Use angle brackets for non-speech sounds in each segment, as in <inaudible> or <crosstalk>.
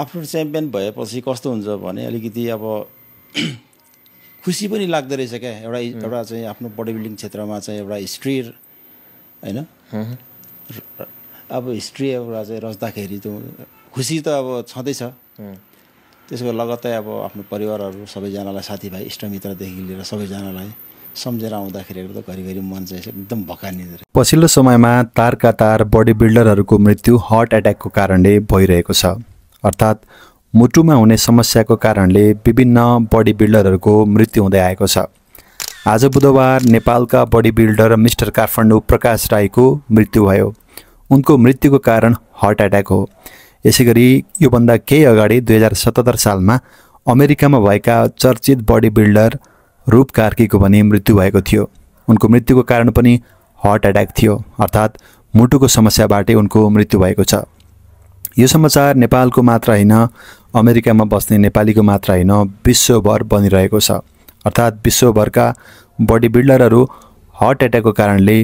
आफ्नो च्याम्पियन भएपछि कस्तो हुन्छ भने अलिकति अब <clears throat> खुसी पनि लाग्दो रहेछ क्या एउटा एउटा चाहिँ आफ्नो बडी बिल्डिङ क्षेत्रमा चाहिँ एउटा हिस्ट्री होइन अब हिस्ट्री एउटा चाहिँ रच्दाखेरि त खुसी त अब छँदैछ त्यसको लगत्तै अब आफ्नो परिवारहरू सबैजनालाई साथीभाइ इष्टमित्रदेखि लिएर सबैजनालाई सम्झेर आउँदाखेरि त घरिघरि मन चाहिँ एकदम भकानिँदो पछिल्लो समयमा तारका तार बडी बिल्डरहरूको मृत्यु हार्ट एट्याकको कारणले भइरहेको छ अर्थात् मुटुमा हुने समस्याको कारणले विभिन्न बडी बिल्डरहरूको मृत्यु हुँदै आएको छ आज बुधबार नेपालका body builder mister Kathmandu Prakash राईको मृत्यु भयो उनको मृत्युको कारण हार्ट एट्याक हो यसै गरी योभन्दा केही अगाडि दुई हजार सतहत्तर सालमा अमेरिकामा भएका चर्चित बडी बिल्डर रूप कार्कीको पनि मृत्यु भएको थियो उनको मृत्युको कारण पनि हार्ट एट्याक थियो अर्थात् मुटुको समस्याबाटै उनको मृत्यु भएको छ यो समाचार नेपालको मात्र होइन अमेरिकामा बस्ने नेपालीको मात्र होइन विश्वभर बनिरहेको छ अर्थात् विश्वभरका बडी बिल्डरहरू हर्ट एट्याकको कारणले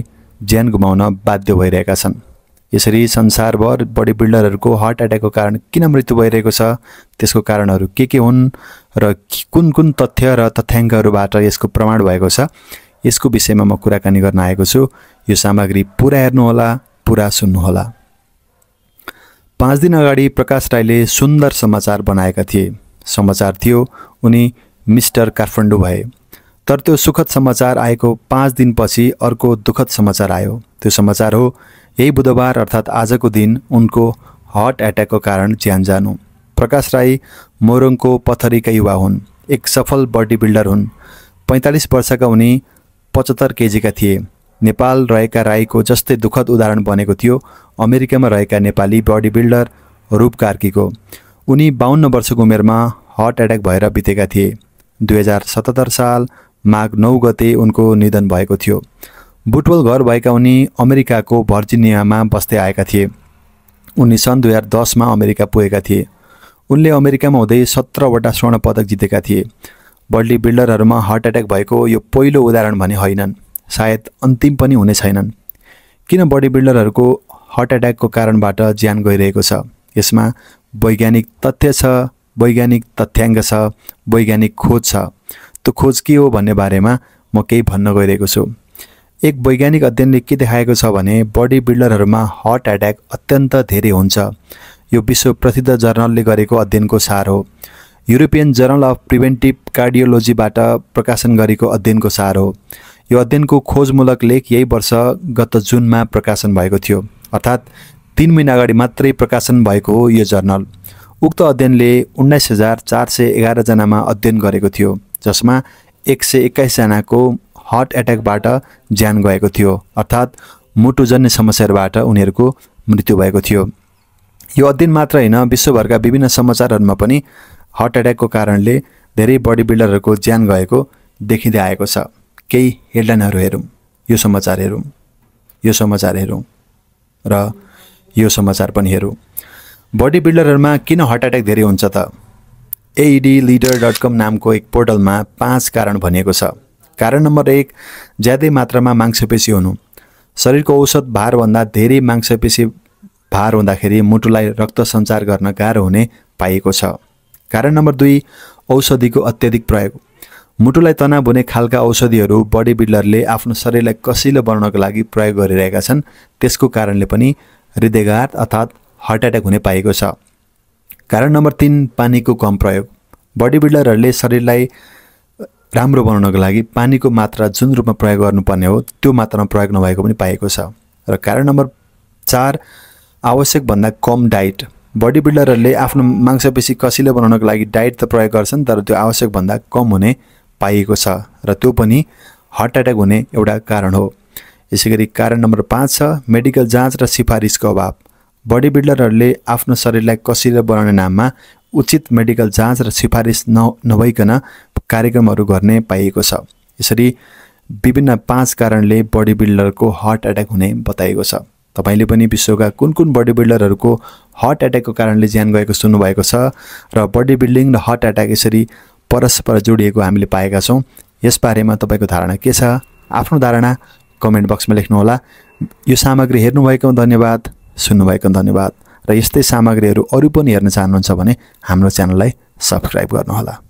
ज्यान गुमाउन बाध्य भइरहेका छन् यसरी संसारभर बडी बिल्डरहरूको हार्ट एट्याकको कारण किन मृत्यु भइरहेको छ त्यसको कारणहरू के के हुन् र कुन कुन तथ्य र तथ्याङ्कहरूबाट यसको प्रमाण भएको छ यसको विषयमा म कुराकानी गर्न आएको छु यो सामग्री पुरा हेर्नुहोला पुरा सुन्नुहोला पाँच दिन अगाडि प्रकाश राईले सुन्दर समाचार बनाएका थिए समाचार थियो उनी मिस्टर काठमाडौँ भए तर त्यो सुखद समाचार आएको पाँच दिनपछि अर्को दुःखद समाचार आयो त्यो समाचार हो यही बुधबार अर्थात् आजको दिन उनको हार्ट एट्याकको कारण ज्यान जानु प्रकाश राई मोरङको पथरीका युवा हुन् एक सफल बडी बिल्डर हुन् पैँतालिस वर्षका उनी पचहत्तर केजीका थिए नेपाल रहेका राईको जस्तै दुःखद उदाहरण बनेको थियो अमेरिकामा रहेका नेपाली बडी बिल्डर रूप कार्कीको उनी बाहन्न वर्षको उमेरमा हर्ट एट्याक भएर बितेका थिए दुई हजार सतहत्तर साल माघ नौ गते उनको निधन भएको थियो बुटवल घर भएका उनी अमेरिकाको भर्जिनियामा बस्दै आएका थिए उनी सन् दुई हजार दसमा अमेरिका पुगेका थिए उनले अमेरिकामा हुँदै सत्रवटा स्वर्ण पदक जितेका थिए बडी बिल्डरहरूमा हार्ट एट्याक भएको यो पहिलो उदाहरण भने होइनन् सायद अन्तिम पनि हुने छैनन् किन बडी बिल्डरहरूको हार्ट एट्याकको कारणबाट ज्यान गइरहेको छ यसमा वैज्ञानिक तथ्य छ वैज्ञानिक तथ्याङ्क छ वैज्ञानिक खोज छ त्यो खोज के हो भन्ने बारेमा म केही भन्न गइरहेको छु एक वैज्ञानिक अध्ययनले के देखाएको छ भने बडी बिल्डरहरूमा हार्ट एट्याक अत्यन्त धेरै हुन्छ यो विश्व प्रसिद्ध जर्नलले गरेको अध्ययनको सार हो युरोपियन जर्नल अफ प्रिभेन्टिभ कार्डियोलोजीबाट प्रकाशन गरेको अध्ययनको सार हो यो अध्ययनको खोजमूलक लेख यही वर्ष गत जुनमा प्रकाशन भएको थियो अर्थात् तिन महिना अगाडि मात्रै प्रकाशन भएको हो यो जर्नल उक्त अध्ययनले उन्नाइस हजार चार सय एघारजनामा अध्ययन गरेको थियो जसमा एक सय एक्काइसजनाको हार्ट एट्याकबाट ज्यान गएको थियो अर्थात् मुटुजन्य समस्याहरूबाट उनीहरूको मृत्यु भएको थियो यो अध्ययन मात्र होइन विश्वभरका विभिन्न समाचारहरूमा पनि हार्ट एट्याकको कारणले धेरै बडी बिल्डरहरूको ज्यान गएको देखिँदै आएको छ केही हेडलाइनहरू हेरौँ यो समाचार हेरौँ यो समाचार हेरौँ र यो समाचार पनि हेरौँ बडी बिल्डरहरूमा किन हार्ट एट्याक धेरै हुन्छ त एइडी लिडर डट कम नामको एक पोर्टलमा पाँच कारण भनिएको छ कारण नम्बर एक ज्यादै मात्रामा मांसपेशी हुनु शरीरको औषध भारभन्दा धेरै मांसपेशी भार हुँदाखेरि मुटुलाई रक्त सञ्चार गर्न गाह्रो हुने पाइएको छ कारण नम्बर दुई औषधिको अत्याधिक प्रयोग मुटुलाई तनाव हुने खालका औषधिहरू बडी बिल्डरले आफ्नो शरीरलाई कसिलो बनाउनको लागि प्रयोग गरिरहेका छन् त्यसको कारणले पनि हृदयघात अर्थात् हार्ट एट्याक हुने पाएको छ कारण नम्बर तिन पानीको कम प्रयोग बडी बिल्डरहरूले शरीरलाई राम्रो बनाउनको लागि पानीको मात्रा जुन रूपमा प्रयोग गर्नुपर्ने हो त्यो मात्रामा प्रयोग नभएको पनि पाएको छ र कारण नम्बर चार आवश्यकभन्दा कम डाइट बडी बिल्डरहरूले आफ्नो मांसपेसी कसिलो बनाउनको लागि डाइट त प्रयोग गर्छन् तर त्यो आवश्यकभन्दा कम हुने पाइएको छ र त्यो पनि हार्ट एट्याक हुने एउटा कारण हो यसै गरी कारण नम्बर पाँच छ मेडिकल जाँच र सिफारिसको अभाव बडी बिल्डरहरूले आफ्नो शरीरलाई कसिलो बनाउने नाममा उचित मेडिकल जाँच र सिफारिस न नभइकन कार्यक्रमहरू गर्ने पाइएको छ यसरी विभिन्न पाँच कारणले बडी बिल्डरको हार्ट एट्याक हुने बताइएको छ तपाईँले पनि विश्वका कुन कुन बडी बिल्डरहरूको हार्ट एट्याकको कारणले ज्यान गएको सुन्नुभएको छ र बडी बिल्डिङ र हार्ट एट्याक यसरी परस्पर जोडिएको हामीले पाएका छौँ यसबारेमा तपाईँको धारणा के छ आफ्नो धारणा कमेन्ट बक्समा लेख्नुहोला यो सामग्री हेर्नुभएको धन्यवाद सुन्नुभएको धन्यवाद र यस्तै सामग्रीहरू अरू पनि हेर्न चाहनुहुन्छ भने हाम्रो च्यानललाई सब्सक्राइब गर्नुहोला